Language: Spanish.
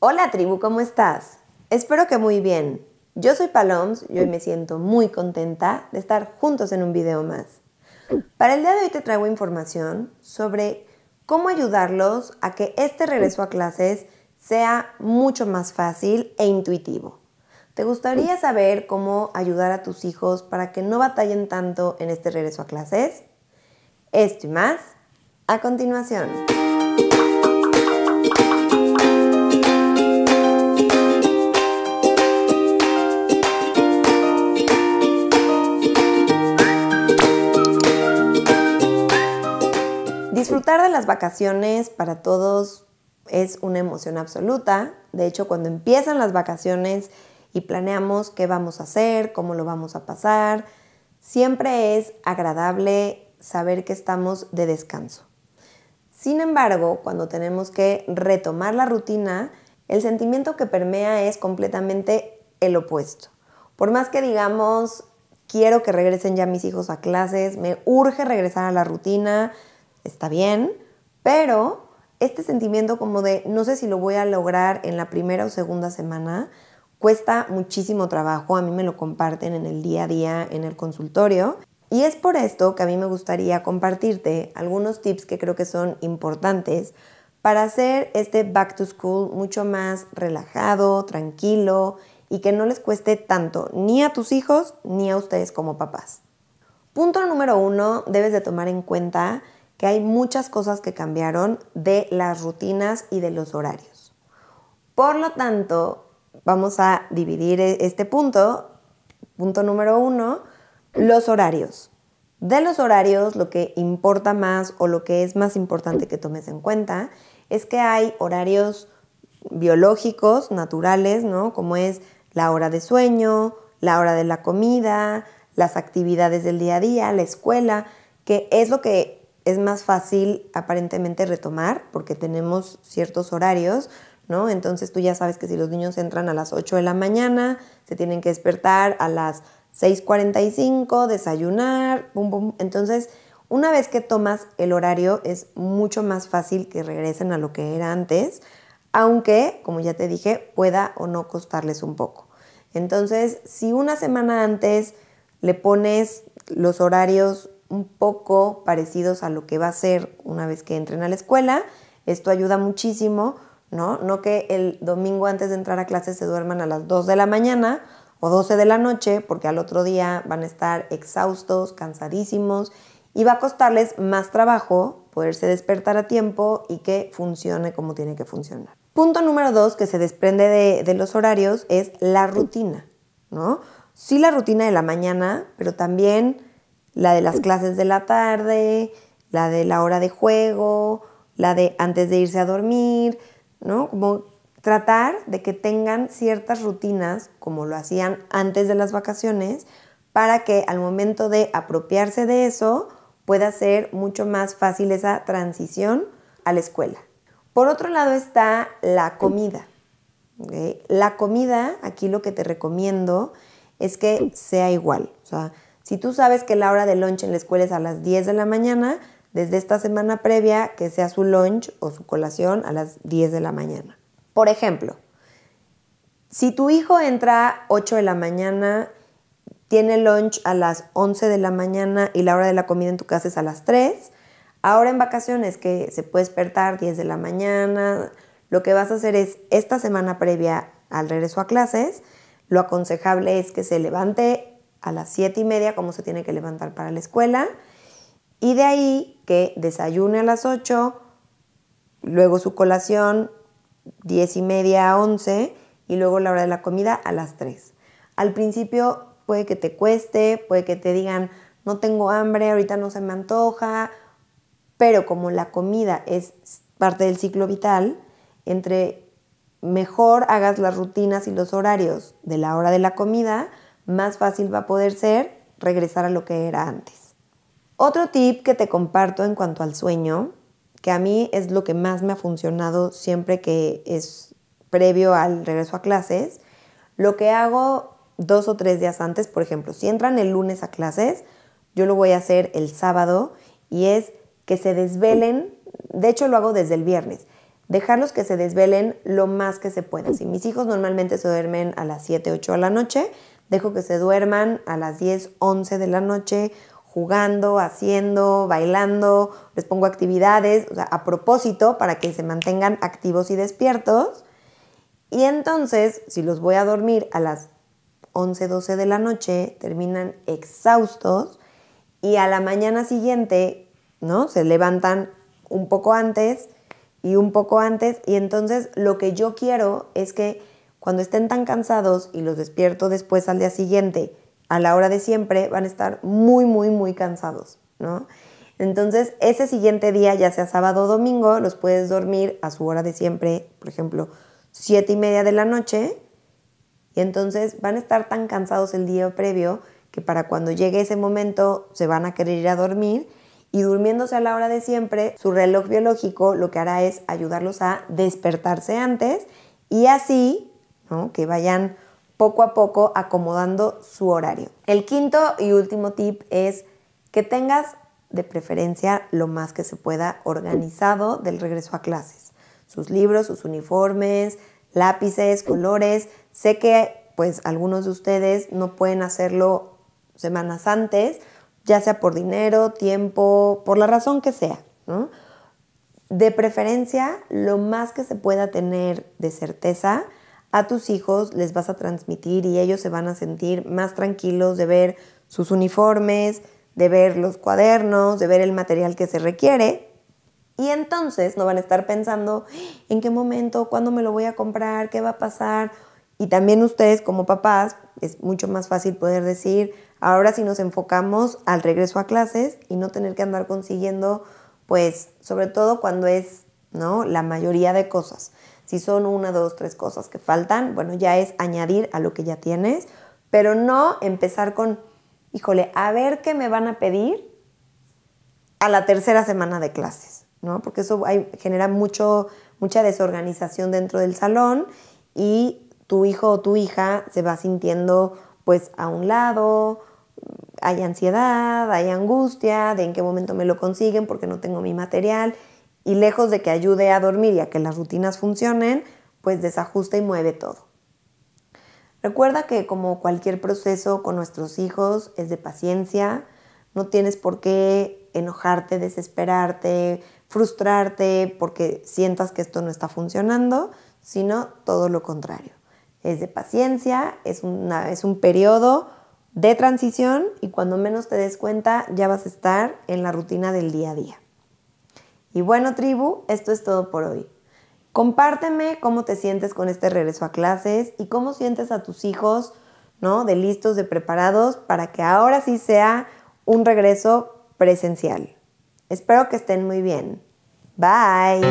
Hola tribu, ¿cómo estás? Espero que muy bien. Yo soy Paloms y hoy me siento muy contenta de estar juntos en un video más. Para el día de hoy te traigo información sobre cómo ayudarlos a que este regreso a clases sea mucho más fácil e intuitivo. ¿Te gustaría saber cómo ayudar a tus hijos para que no batallen tanto en este regreso a clases? Esto y más a continuación. las vacaciones para todos es una emoción absoluta. De hecho, cuando empiezan las vacaciones y planeamos qué vamos a hacer, cómo lo vamos a pasar, siempre es agradable saber que estamos de descanso. Sin embargo, cuando tenemos que retomar la rutina, el sentimiento que permea es completamente el opuesto. Por más que digamos, quiero que regresen ya mis hijos a clases, me urge regresar a la rutina, está bien, pero este sentimiento como de no sé si lo voy a lograr en la primera o segunda semana, cuesta muchísimo trabajo, a mí me lo comparten en el día a día, en el consultorio. Y es por esto que a mí me gustaría compartirte algunos tips que creo que son importantes para hacer este back to school mucho más relajado, tranquilo y que no les cueste tanto ni a tus hijos ni a ustedes como papás. Punto número uno, debes de tomar en cuenta que hay muchas cosas que cambiaron de las rutinas y de los horarios. Por lo tanto, vamos a dividir e-, este punto. Punto número uno, los horarios. De los horarios, lo que importa más o lo que es más importante que tomes en cuenta es que hay horarios biológicos, naturales, ¿no? Como es la hora de sueño, la hora de la comida, las actividades del día a día, la escuela, que es lo que es más fácil aparentemente retomar porque tenemos ciertos horarios, ¿no? Entonces tú ya sabes que si los niños entran a las 8 de la mañana, se tienen que despertar a las 6.45, desayunar, pum, pum. Entonces, una vez que tomas el horario, es mucho más fácil que regresen a lo que era antes, aunque, como ya te dije, pueda o no costarles un poco. Entonces, si una semana antes le pones los horarios un poco parecidos a lo que va a ser una vez que entren a la escuela. Esto ayuda muchísimo, ¿no? No que el domingo antes de entrar a clase se duerman a las 2 de la mañana o 12 de la noche, porque al otro día van a estar exhaustos, cansadísimos y va a costarles más trabajo poderse despertar a tiempo y que funcione como tiene que funcionar. Punto número dos que se desprende de los horarios es la rutina, ¿no? Sí la rutina de la mañana, pero también la de las clases de la tarde, la de la hora de juego, la de antes de irse a dormir, ¿no? Como tratar de que tengan ciertas rutinas, como lo hacían antes de las vacaciones, para que al momento de apropiarse de eso pueda ser mucho más fácil esa transición a la escuela. Por otro lado está la comida. La comida, aquí lo que te recomiendo es que sea igual. O sea, si tú sabes que la hora de lunch en la escuela es a las 10 de la mañana, desde esta semana previa que sea su lunch o su colación a las 10 de la mañana. Por ejemplo, si tu hijo entra 8 de la mañana, tiene lunch a las 11 de la mañana y la hora de la comida en tu casa es a las 3, ahora en vacaciones que se puede despertar 10 de la mañana, lo que vas a hacer es esta semana previa al regreso a clases, lo aconsejable es que se levante a las 7 y media como se tiene que levantar para la escuela y de ahí que desayune a las 8, luego su colación 10 y media a 11 y luego la hora de la comida a las 3. Al principio puede que te cueste, puede que te digan no tengo hambre, ahorita no se me antoja, pero como la comida es parte del ciclo vital, entre mejor hagas las rutinas y los horarios de la hora de la comida, más fácil va a poder ser regresar a lo que era antes. Otro tip que te comparto en cuanto al sueño, que a mí es lo que más me ha funcionado siempre que es previo al regreso a clases, lo que hago dos o tres días antes, por ejemplo, si entran el lunes a clases, yo lo voy a hacer el sábado y es que se desvelen, de hecho lo hago desde el viernes, dejarlos que se desvelen lo más que se pueda. Si mis hijos normalmente se duermen a las 7, 8 de la noche, Dejo que se duerman a las 10, 11 de la noche jugando, haciendo, bailando, les pongo actividades, a propósito, para que se mantengan activos y despiertos. Y entonces, si los voy a dormir a las 11, 12 de la noche, terminan exhaustos y a la mañana siguiente, ¿no? Se levantan un poco antes y un poco antes y entonces lo que yo quiero es que cuando estén tan cansados y los despierto después al día siguiente, a la hora de siempre, van a estar muy, muy, muy cansados, ¿no? Entonces, ese siguiente día, ya sea sábado o domingo, los puedes dormir a su hora de siempre, por ejemplo, siete y media de la noche, y entonces van a estar tan cansados el día previo que para cuando llegue ese momento se van a querer ir a dormir y durmiéndose a la hora de siempre, su reloj biológico lo que hará es ayudarlos a despertarse antes y así que vayan poco a poco acomodando su horario. El quinto y último tip es que tengas de preferencia lo más que se pueda organizado del regreso a clases. Sus libros, sus uniformes, lápices, colores. Sé que pues algunos de ustedes no pueden hacerlo semanas antes, ya sea por dinero, tiempo, por la razón que sea, De preferencia, lo más que se pueda tener de certeza a tus hijos les vas a transmitir y ellos se van a sentir más tranquilos de ver sus uniformes, de ver los cuadernos, de ver el material que se requiere. Y entonces no van a estar pensando ¡Ah! en qué momento, cuándo me lo voy a comprar, qué va a pasar. Y también ustedes como papás es mucho más fácil poder decir, ahora sí nos enfocamos al regreso a clases y no tener que andar consiguiendo, pues sobre todo cuando es, ¿no? La mayoría de cosas. Si son una, dos, tres cosas que faltan, bueno, ya es añadir a lo que ya tienes, pero no empezar con, híjole, a ver qué me van a pedir a la tercera semana de clases, ¿no? Porque eso genera mucho, mucha desorganización dentro del salón y tu hijo o tu hija se va sintiendo pues a un lado, hay ansiedad, hay angustia de en qué momento me lo consiguen porque no tengo mi material y lejos de que ayude a dormir y a que las rutinas funcionen, pues desajusta y mueve todo. Recuerda que como cualquier proceso con nuestros hijos es de paciencia, no tienes por qué enojarte, desesperarte, frustrarte porque sientas que esto no está funcionando, sino todo lo contrario. Es de paciencia, es, es un periodo de transición y cuando menos te des cuenta ya vas a estar en la rutina del día a día. Y bueno, tribu, esto es todo por hoy. Compárteme cómo te sientes con este regreso a clases y cómo sientes a tus hijos, ¿no? De listos, de preparados, para que ahora sí sea un regreso presencial. Espero que estén muy bien. Bye.